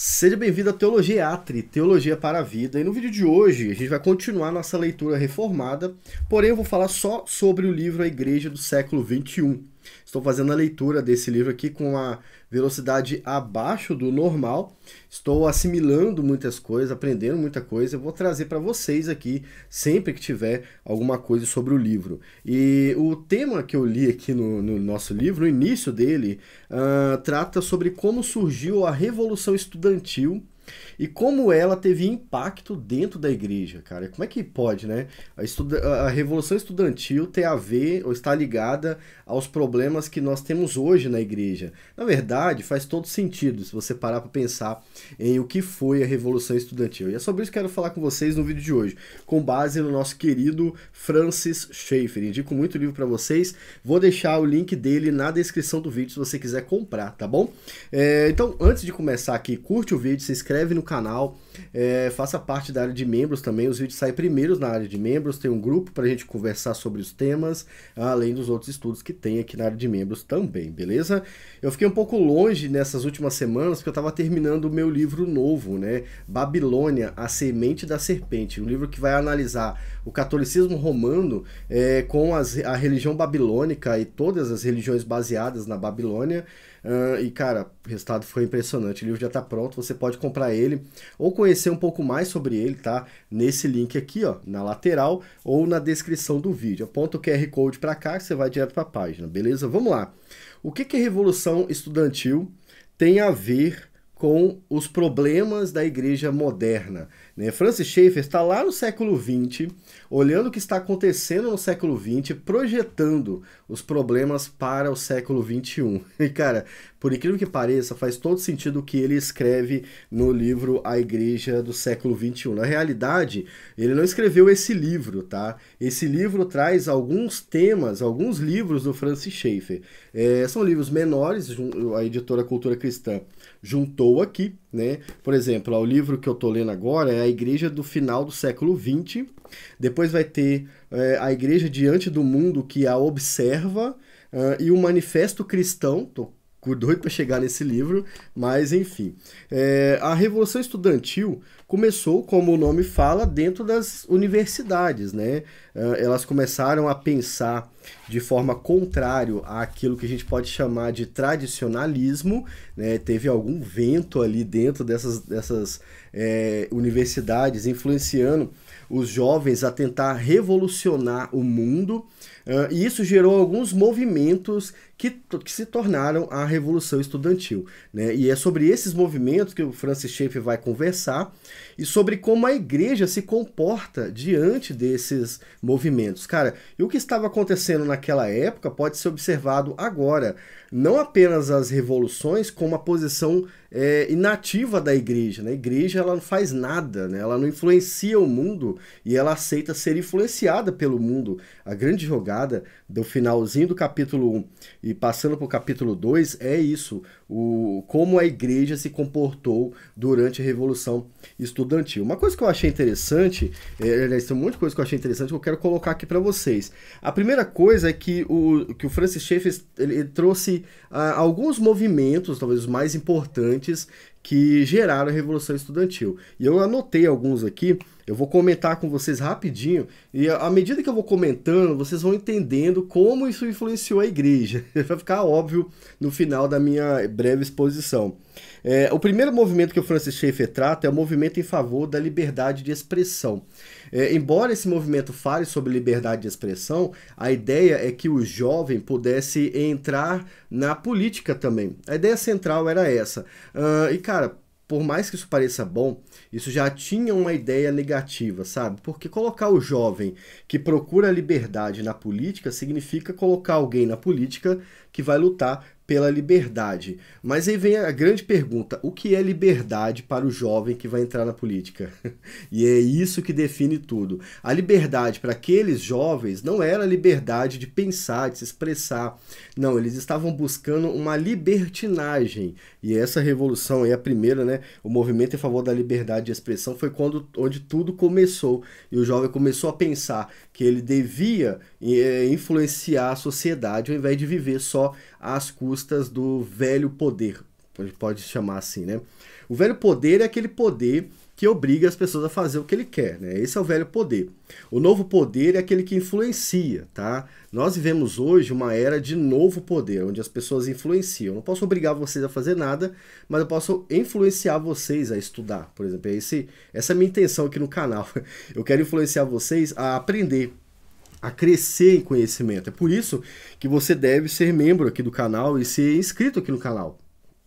Seja bem-vindo à Teologia Atri, Teologia para a Vida. E no vídeo de hoje a gente vai continuar nossa leitura reformada, porém eu vou falar só sobre o livro A Igreja do Século XXI. Estou fazendo a leitura desse livro aqui com uma velocidade abaixo do normal. Estou assimilando muitas coisas, aprendendo muita coisa. Eu vou trazer para vocês aqui sempre que tiver alguma coisa sobre o livro. E o tema que eu li aqui no, no nosso livro, no início dele, uh, trata sobre como surgiu a Revolução Estudantil e como ela teve impacto dentro da igreja, cara. Como é que pode, né? A, estuda a Revolução Estudantil ter a ver ou está ligada aos problemas que nós temos hoje na igreja. Na verdade, faz todo sentido se você parar para pensar em o que foi a Revolução Estudantil. E é sobre isso que quero falar com vocês no vídeo de hoje, com base no nosso querido Francis Schaeffer. Indico muito livro para vocês. Vou deixar o link dele na descrição do vídeo se você quiser comprar, tá bom? É, então, antes de começar aqui, curte o vídeo, se inscreve inscreve no canal, é, faça parte da área de membros também. Os vídeos saem primeiros na área de membros. Tem um grupo para a gente conversar sobre os temas, além dos outros estudos que tem aqui na área de membros também, beleza? Eu fiquei um pouco longe nessas últimas semanas porque eu estava terminando o meu livro novo, né? Babilônia, a semente da serpente, um livro que vai analisar o catolicismo romano é, com as, a religião babilônica e todas as religiões baseadas na Babilônia. Uh, e, cara, o resultado foi impressionante. O livro já está pronto, você pode comprar ele ou conhecer um pouco mais sobre ele, tá? Nesse link aqui, ó, na lateral ou na descrição do vídeo. Aponta o QR Code para cá, você vai direto para a página, beleza? Vamos lá. O que, que a Revolução Estudantil tem a ver com os problemas da igreja moderna? Né? Francis Schaeffer está lá no século XX, olhando o que está acontecendo no século XX, projetando os problemas para o século XXI. E, cara, por incrível que pareça, faz todo sentido o que ele escreve no livro A Igreja do Século XXI. Na realidade, ele não escreveu esse livro, tá? Esse livro traz alguns temas, alguns livros do Francis Schaeffer. É, são livros menores, a editora Cultura Cristã juntou aqui né? Por exemplo, ó, o livro que eu estou lendo agora é A Igreja do Final do Século XX. Depois vai ter é, A Igreja Diante do Mundo que a observa uh, e o Manifesto Cristão. Estou doido para chegar nesse livro, mas enfim. É, a Revolução Estudantil começou, como o nome fala, dentro das universidades, né? É, elas começaram a pensar de forma contrária àquilo que a gente pode chamar de tradicionalismo, né? Teve algum vento ali dentro dessas, dessas é, universidades influenciando os jovens a tentar revolucionar o mundo. Uh, e isso gerou alguns movimentos que, que se tornaram a Revolução Estudantil. Né? E é sobre esses movimentos que o Francis Schaeffer vai conversar e sobre como a igreja se comporta diante desses movimentos. Cara, e o que estava acontecendo naquela época pode ser observado agora. Não apenas as revoluções, como a posição é, inativa da igreja. Né? A igreja ela não faz nada, né? ela não influencia o mundo e ela aceita ser influenciada pelo mundo. A grande jogada do finalzinho do capítulo 1 e passando para o capítulo 2, é isso, o, como a igreja se comportou durante a Revolução Estudantil. Uma coisa que eu achei interessante, é, aliás, tem um monte de coisa que eu achei interessante que eu quero colocar aqui para vocês. A primeira coisa é que o, que o Francis Schaeffer ele, trouxe ah, alguns movimentos, talvez os mais importantes, que geraram a Revolução Estudantil. E eu anotei alguns aqui, eu vou comentar com vocês rapidinho e à medida que eu vou comentando, vocês vão entendendo como isso influenciou a igreja. Vai ficar óbvio no final da minha breve exposição. É, o primeiro movimento que o Francis Schaeffer trata é o movimento em favor da liberdade de expressão. É, embora esse movimento fale sobre liberdade de expressão, a ideia é que o jovem pudesse entrar na política também. A ideia central era essa. Uh, e cara, por mais que isso pareça bom, isso já tinha uma ideia negativa, sabe? Porque colocar o jovem que procura liberdade na política significa colocar alguém na política que vai lutar pela liberdade. Mas aí vem a grande pergunta: o que é liberdade para o jovem que vai entrar na política? e é isso que define tudo. A liberdade para aqueles jovens não era a liberdade de pensar, de se expressar. Não, eles estavam buscando uma libertinagem. E essa revolução é a primeira, né? O movimento em favor da liberdade de expressão foi quando onde tudo começou e o jovem começou a pensar que ele devia eh, influenciar a sociedade ao invés de viver só às custas do velho poder. Pode chamar assim, né? O velho poder é aquele poder que obriga as pessoas a fazer o que ele quer, né? Esse é o velho poder. O novo poder é aquele que influencia, tá? Nós vivemos hoje uma era de novo poder, onde as pessoas influenciam. não posso obrigar vocês a fazer nada, mas eu posso influenciar vocês a estudar, por exemplo. É esse, essa é a minha intenção aqui no canal. Eu quero influenciar vocês a aprender, a crescer em conhecimento. É por isso que você deve ser membro aqui do canal e ser inscrito aqui no canal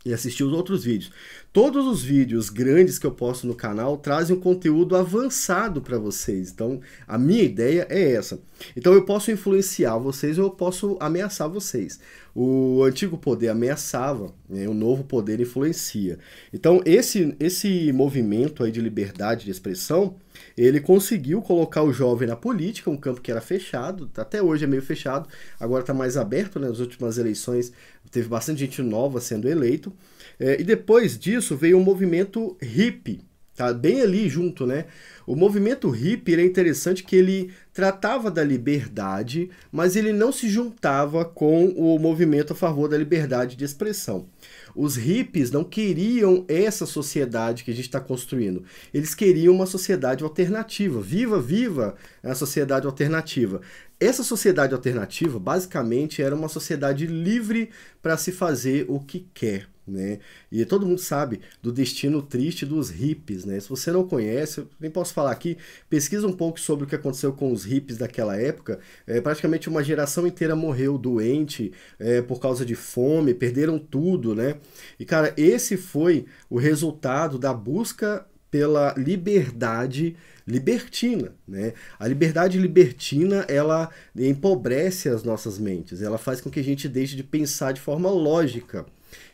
e assistir os outros vídeos. Todos os vídeos grandes que eu posto no canal trazem um conteúdo avançado para vocês. Então, a minha ideia é essa. Então, eu posso influenciar vocês ou eu posso ameaçar vocês. O antigo poder ameaçava, né? o novo poder influencia. Então, esse, esse movimento aí de liberdade de expressão ele conseguiu colocar o jovem na política, um campo que era fechado, tá, até hoje é meio fechado, agora está mais aberto, né? Nas últimas eleições teve bastante gente nova sendo eleito. É, e depois disso veio o um movimento hippie, tá? Bem ali junto, né? O movimento hippie é interessante que ele tratava da liberdade, mas ele não se juntava com o movimento a favor da liberdade de expressão. Os hippies não queriam essa sociedade que a gente está construindo. Eles queriam uma sociedade alternativa. Viva, viva a sociedade alternativa. Essa sociedade alternativa, basicamente, era uma sociedade livre para se fazer o que quer né? E todo mundo sabe do destino triste dos hippies, né? Se você não conhece, eu nem posso falar aqui, pesquisa um pouco sobre o que aconteceu com os hippies daquela época. É, praticamente uma geração inteira morreu doente é, por causa de fome, perderam tudo, né? E cara, esse foi o resultado da busca pela liberdade libertina, né? A liberdade libertina, ela empobrece as nossas mentes, ela faz com que a gente deixe de pensar de forma lógica.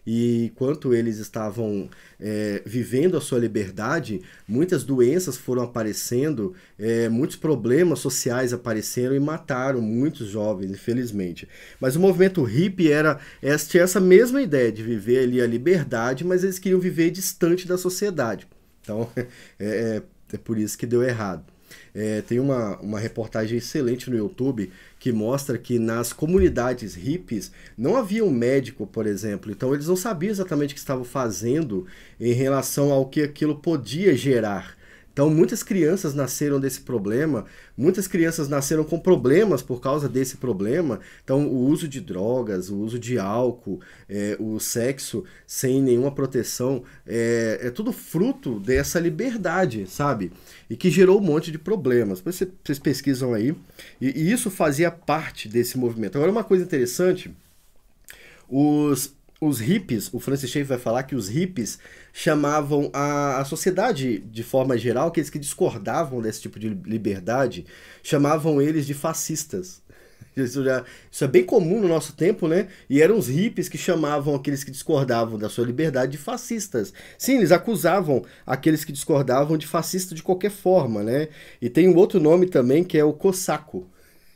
E enquanto eles estavam é, vivendo a sua liberdade, muitas doenças foram aparecendo, é, muitos problemas sociais apareceram e mataram muitos jovens, infelizmente. Mas o movimento hippie era esta, essa mesma ideia de viver ali a liberdade, mas eles queriam viver distante da sociedade. Então, é, é, é por isso que deu errado. É, tem uma, uma reportagem excelente no YouTube que mostra que nas comunidades hippies não havia um médico, por exemplo. Então eles não sabiam exatamente o que estavam fazendo em relação ao que aquilo podia gerar. Então, muitas crianças nasceram desse problema, muitas crianças nasceram com problemas por causa desse problema. Então, o uso de drogas, o uso de álcool, é, o sexo sem nenhuma proteção, é, é, tudo fruto dessa liberdade, sabe? E que gerou um monte de problemas. Vocês, vocês pesquisam aí. E, e isso fazia parte desse movimento. Agora, uma coisa interessante. Os os hippies, o Francis Schaeffer vai falar que os hippies chamavam a, a sociedade de forma geral, aqueles que discordavam desse tipo de liberdade, chamavam eles de fascistas. Isso, já, isso é bem comum no nosso tempo, né? E eram os hippies que chamavam aqueles que discordavam da sua liberdade de fascistas. Sim, eles acusavam aqueles que discordavam de fascista de qualquer forma, né? E tem um outro nome também que é o cossaco.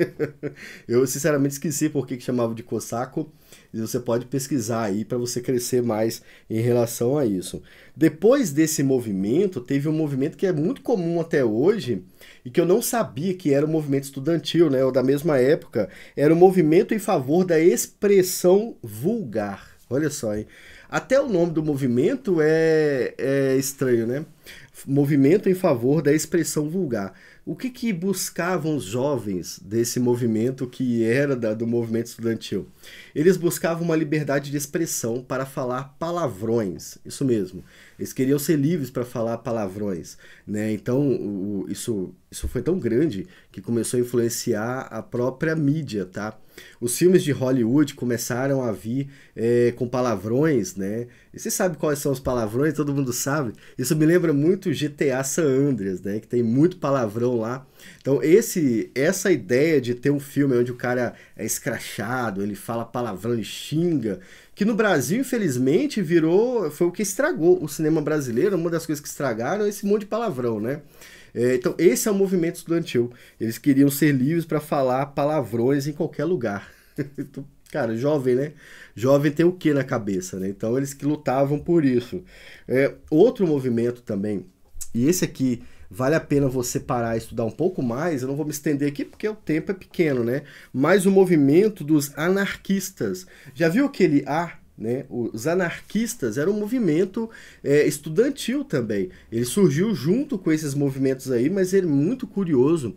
eu sinceramente esqueci por que chamava de Cosaco. E você pode pesquisar aí para você crescer mais em relação a isso. Depois desse movimento, teve um movimento que é muito comum até hoje e que eu não sabia que era um movimento estudantil, né? Ou da mesma época. Era um movimento em favor da expressão vulgar. Olha só, hein? Até o nome do movimento é, é estranho, né? Movimento em favor da expressão vulgar. O que, que buscavam os jovens desse movimento que era da, do movimento estudantil? Eles buscavam uma liberdade de expressão para falar palavrões, isso mesmo. Eles queriam ser livres para falar palavrões, né? Então o, isso, isso foi tão grande que começou a influenciar a própria mídia, tá? Os filmes de Hollywood começaram a vir é, com palavrões, né? E você sabe quais são os palavrões? Todo mundo sabe. Isso me lembra muito GTA San Andreas, né? Que tem muito palavrão lá. Então, esse, essa ideia de ter um filme onde o cara é escrachado, ele fala palavrão, e xinga, que no Brasil, infelizmente, virou. Foi o que estragou o cinema brasileiro, uma das coisas que estragaram é esse monte de palavrão, né? É, então, esse é o movimento estudantil. Eles queriam ser livres para falar palavrões em qualquer lugar. Então, cara, jovem, né? Jovem tem o que na cabeça, né? Então, eles que lutavam por isso. É, outro movimento também, e esse aqui vale a pena você parar e estudar um pouco mais. Eu não vou me estender aqui porque o tempo é pequeno, né? Mas o movimento dos anarquistas. Já viu aquele A né? Os anarquistas era um movimento é, estudantil também. Ele surgiu junto com esses movimentos aí, mas ele é muito curioso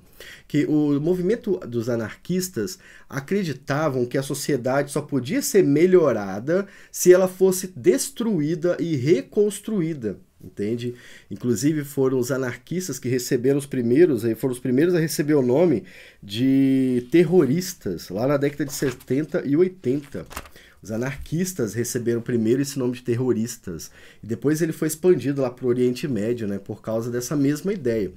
que o movimento dos anarquistas acreditavam que a sociedade só podia ser melhorada se ela fosse destruída e reconstruída entende? Inclusive foram os anarquistas que receberam os primeiros, eh, foram os primeiros a receber o nome de terroristas lá na década de 70 e 80. Os anarquistas receberam primeiro esse nome de terroristas e depois ele foi expandido lá para o Oriente Médio, né, por causa dessa mesma ideia.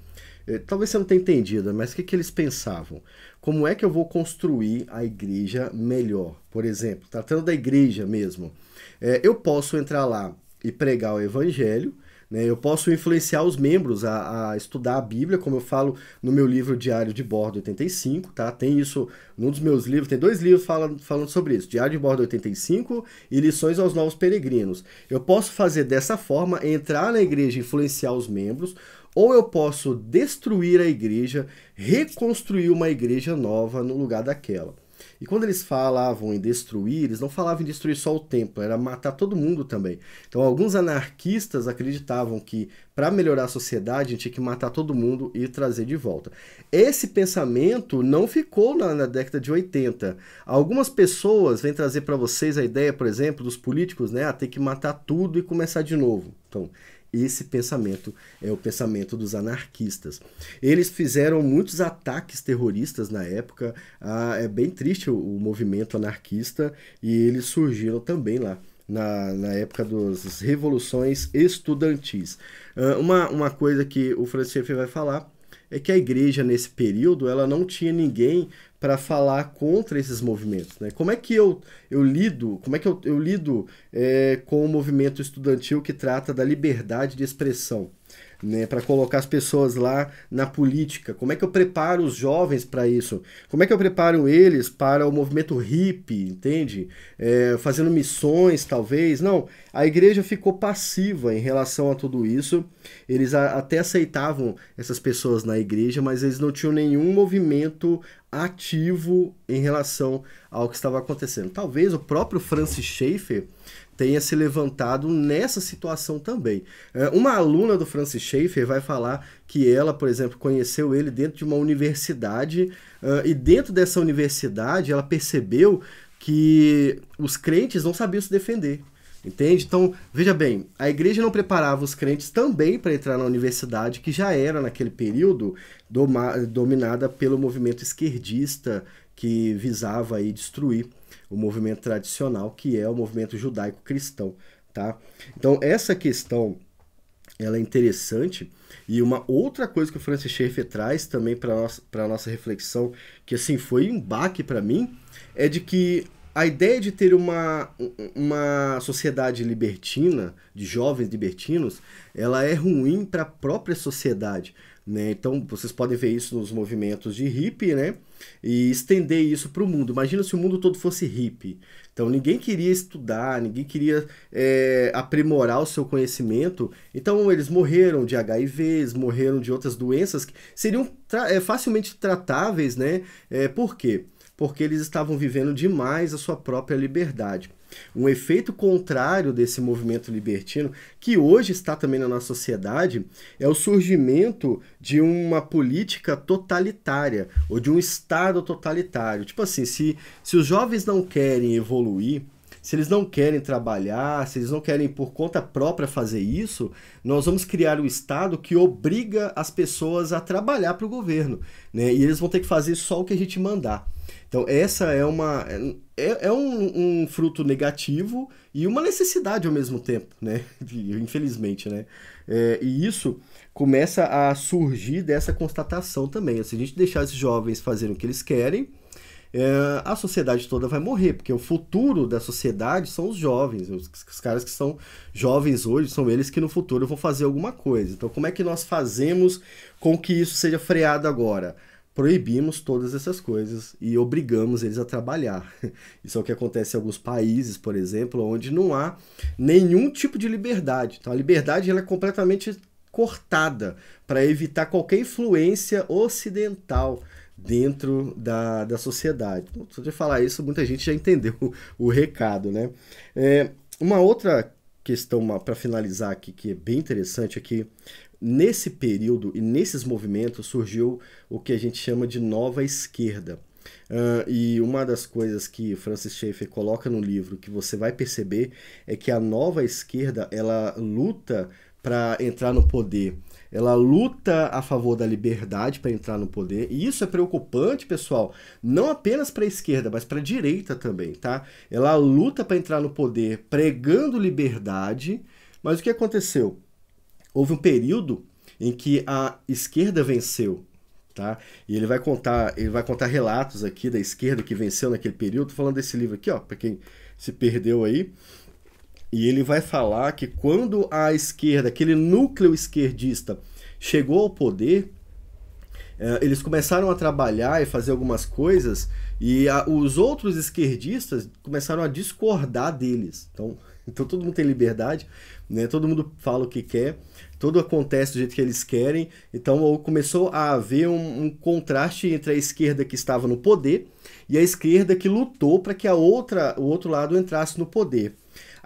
Eh, talvez você não tenha entendido, mas o que, que eles pensavam? Como é que eu vou construir a igreja melhor? Por exemplo, tratando da igreja mesmo, é, eu posso entrar lá e pregar o evangelho, né? Eu posso influenciar os membros a, a, estudar a Bíblia, como eu falo no meu livro Diário de Bordo 85, tá? Tem isso num dos meus livros, tem dois livros falando, falando sobre isso, Diário de Bordo 85 e Lições aos Novos Peregrinos. Eu posso fazer dessa forma, entrar na igreja e influenciar os membros, ou eu posso destruir a igreja, reconstruir uma igreja nova no lugar daquela. E quando eles falavam em destruir, eles não falavam em destruir só o templo, era matar todo mundo também. Então, alguns anarquistas acreditavam que para melhorar a sociedade, a gente tinha que matar todo mundo e trazer de volta. Esse pensamento não ficou na, na década de 80. Algumas pessoas vêm trazer para vocês a ideia, por exemplo, dos políticos, né? a ah, ter que matar tudo e começar de novo. Então, esse pensamento é o pensamento dos anarquistas. Eles fizeram muitos ataques terroristas na época. Ah, é bem triste o, o movimento anarquista e eles surgiram também lá na, na época das revoluções estudantis. Ah, uma, uma coisa que o Francisco vai falar é que a igreja nesse período ela não tinha ninguém para falar contra esses movimentos, né? Como é que eu, eu lido? Como é que eu, eu lido é, com o movimento estudantil que trata da liberdade de expressão? né, para colocar as pessoas lá na política? Como é que eu preparo os jovens para isso? Como é que eu preparo eles para o movimento hippie, entende? É, fazendo missões, talvez? Não, a igreja ficou passiva em relação a tudo isso. Eles a, até aceitavam essas pessoas na igreja, mas eles não tinham nenhum movimento ativo em relação ao que estava acontecendo. Talvez o próprio Francis Schaeffer tenha se levantado nessa situação também. É, uma aluna do Francis Schaeffer vai falar que ela, por exemplo, conheceu ele dentro de uma universidade é, e dentro dessa universidade ela percebeu que os crentes não sabiam se defender. Entende? Então, veja bem, a igreja não preparava os crentes também para entrar na universidade, que já era, naquele período, dominada pelo movimento esquerdista, que visava aí destruir o movimento tradicional, que é o movimento judaico-cristão. Tá? Então, essa questão ela é interessante. E uma outra coisa que o Francis Schaeffer traz também para a nossa, nossa reflexão, que assim foi um baque para mim, é de que a ideia de ter uma, uma sociedade libertina, de jovens libertinos, ela é ruim para a própria sociedade. Né? Então, vocês podem ver isso nos movimentos de hippie, né? E estender isso para o mundo. Imagina se o mundo todo fosse hippie. Então, ninguém queria estudar, ninguém queria é, aprimorar o seu conhecimento. Então, eles morreram de HIVs, morreram de outras doenças que seriam tra é, facilmente tratáveis, né? É, por quê? Porque porque eles estavam vivendo demais a sua própria liberdade. Um efeito contrário desse movimento libertino, que hoje está também na nossa sociedade, é o surgimento de uma política totalitária ou de um Estado totalitário. Tipo assim, se, se os jovens não querem evoluir, se eles não querem trabalhar, se eles não querem por conta própria fazer isso, nós vamos criar um Estado que obriga as pessoas a trabalhar para o governo. Né? E eles vão ter que fazer só o que a gente mandar. Então, essa é uma. É, é um, um, fruto negativo e uma necessidade ao mesmo tempo, né? Infelizmente, né? É, e isso começa a surgir dessa constatação também. Se a gente deixar esses jovens fazerem o que eles querem, é, a sociedade toda vai morrer, porque o futuro da sociedade são os jovens. Os, os, caras que são jovens hoje são eles que no futuro vão fazer alguma coisa. Então, como é que nós fazemos com que isso seja freado agora? Proibimos todas essas coisas e obrigamos eles a trabalhar. Isso é o que acontece em alguns países, por exemplo, onde não há nenhum tipo de liberdade. Então, a liberdade ela é completamente cortada para evitar qualquer influência ocidental dentro da, da sociedade. Só de falar isso, muita gente já entendeu o, o recado, né? É, uma outra questão para finalizar aqui que é bem interessante é que nesse período e nesses movimentos surgiu o que a gente chama de nova esquerda. Uh, e uma das coisas que Francis Schaeffer coloca no livro que você vai perceber é que a nova esquerda ela luta para entrar no poder. Ela luta a favor da liberdade para entrar no poder, e isso é preocupante, pessoal, não apenas para a esquerda, mas para a direita também, tá? Ela luta para entrar no poder pregando liberdade, mas o que aconteceu? Houve um período em que a esquerda venceu, tá? E ele vai contar, ele vai contar relatos aqui da esquerda que venceu naquele período, falando desse livro aqui, ó, para quem se perdeu aí. E ele vai falar que quando a esquerda, aquele núcleo esquerdista, chegou ao poder, eh, eles começaram a trabalhar e fazer algumas coisas e os outros esquerdistas começaram a discordar deles. Então, então todo mundo tem liberdade, né? todo mundo fala o que quer, tudo acontece do jeito que eles querem. Então começou a haver um, um contraste entre a esquerda que estava no poder e a esquerda que lutou para que a outra, o outro lado entrasse no poder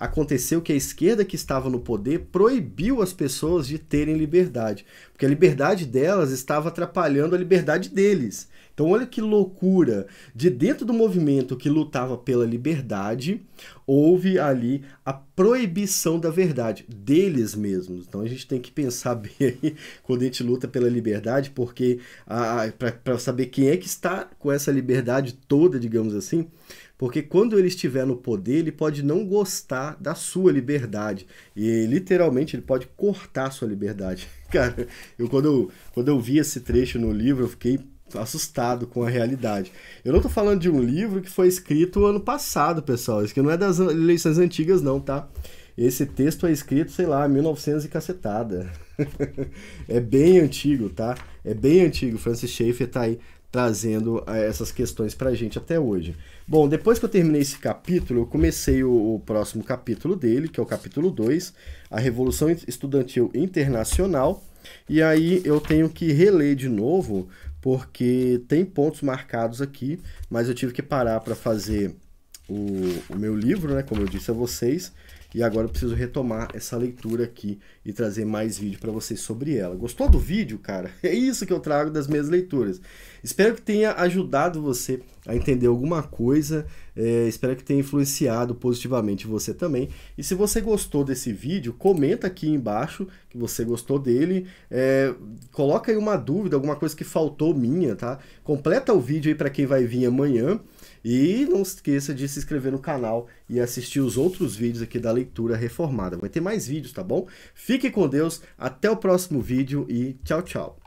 aconteceu que a esquerda que estava no poder proibiu as pessoas de terem liberdade, porque a liberdade delas estava atrapalhando a liberdade deles. Então, olha que loucura! De dentro do movimento que lutava pela liberdade, houve ali a proibição da verdade deles mesmos. Então, a gente tem que pensar bem aí quando a gente luta pela liberdade, porque ah, para saber quem é que está com essa liberdade toda, digamos assim, porque quando ele estiver no poder, ele pode não gostar da sua liberdade. E literalmente ele pode cortar a sua liberdade. Cara, eu quando, eu quando eu vi esse trecho no livro, eu fiquei assustado com a realidade. Eu não estou falando de um livro que foi escrito ano passado, pessoal. Isso aqui não é das eleições antigas, não, tá? Esse texto é escrito, sei lá, 1900 e cacetada. é bem antigo, tá? É bem antigo. Francis Schaeffer está aí trazendo ah, essas questões para a gente até hoje. Bom, depois que eu terminei esse capítulo, eu comecei o, o próximo capítulo dele, que é o capítulo 2, a Revolução Estudantil Internacional. E aí eu tenho que reler de novo, porque tem pontos marcados aqui, mas eu tive que parar para fazer o, o meu livro, né, como eu disse a vocês, e agora eu preciso retomar essa leitura aqui e trazer mais vídeo para vocês sobre ela. Gostou do vídeo, cara? É isso que eu trago das minhas leituras. Espero que tenha ajudado você a entender alguma coisa. É, espero que tenha influenciado positivamente você também. E se você gostou desse vídeo, comenta aqui embaixo que você gostou dele. É, coloca aí uma dúvida, alguma coisa que faltou minha, tá? Completa o vídeo aí para quem vai vir amanhã. E não esqueça de se inscrever no canal e assistir os outros vídeos aqui da leitura reformada. Vai ter mais vídeos, tá bom? Fique com Deus, até o próximo vídeo e tchau, tchau.